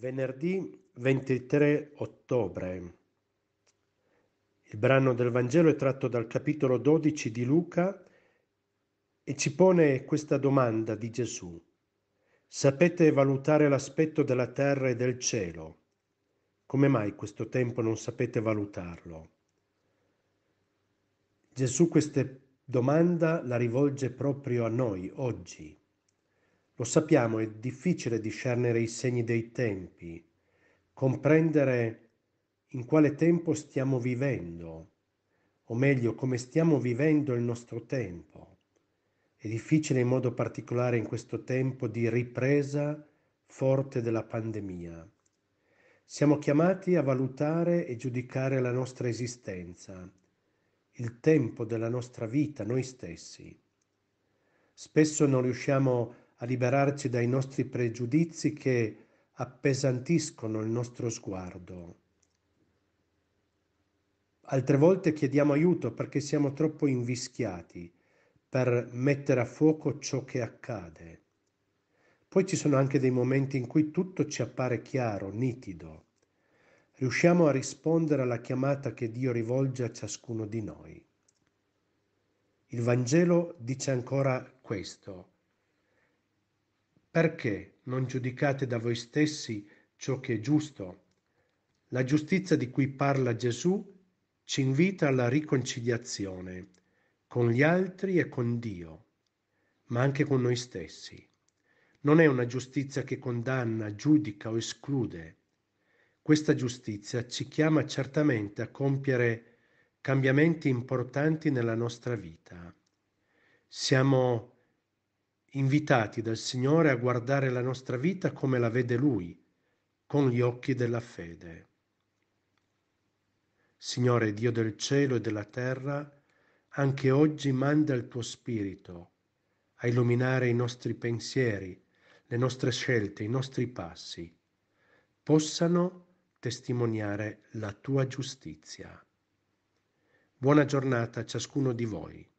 Venerdì 23 ottobre. Il brano del Vangelo è tratto dal capitolo 12 di Luca e ci pone questa domanda di Gesù. Sapete valutare l'aspetto della terra e del cielo. Come mai questo tempo non sapete valutarlo? Gesù questa domanda la rivolge proprio a noi oggi. Lo sappiamo, è difficile discernere i segni dei tempi, comprendere in quale tempo stiamo vivendo, o meglio come stiamo vivendo il nostro tempo. È difficile in modo particolare in questo tempo di ripresa forte della pandemia. Siamo chiamati a valutare e giudicare la nostra esistenza, il tempo della nostra vita, noi stessi. Spesso non riusciamo a a liberarci dai nostri pregiudizi che appesantiscono il nostro sguardo. Altre volte chiediamo aiuto perché siamo troppo invischiati per mettere a fuoco ciò che accade. Poi ci sono anche dei momenti in cui tutto ci appare chiaro, nitido. Riusciamo a rispondere alla chiamata che Dio rivolge a ciascuno di noi. Il Vangelo dice ancora questo. Perché non giudicate da voi stessi ciò che è giusto? La giustizia di cui parla Gesù ci invita alla riconciliazione con gli altri e con Dio, ma anche con noi stessi. Non è una giustizia che condanna, giudica o esclude. Questa giustizia ci chiama certamente a compiere cambiamenti importanti nella nostra vita. Siamo invitati dal Signore a guardare la nostra vita come la vede Lui, con gli occhi della fede. Signore Dio del cielo e della terra, anche oggi manda il tuo Spirito a illuminare i nostri pensieri, le nostre scelte, i nostri passi, possano testimoniare la tua giustizia. Buona giornata a ciascuno di voi.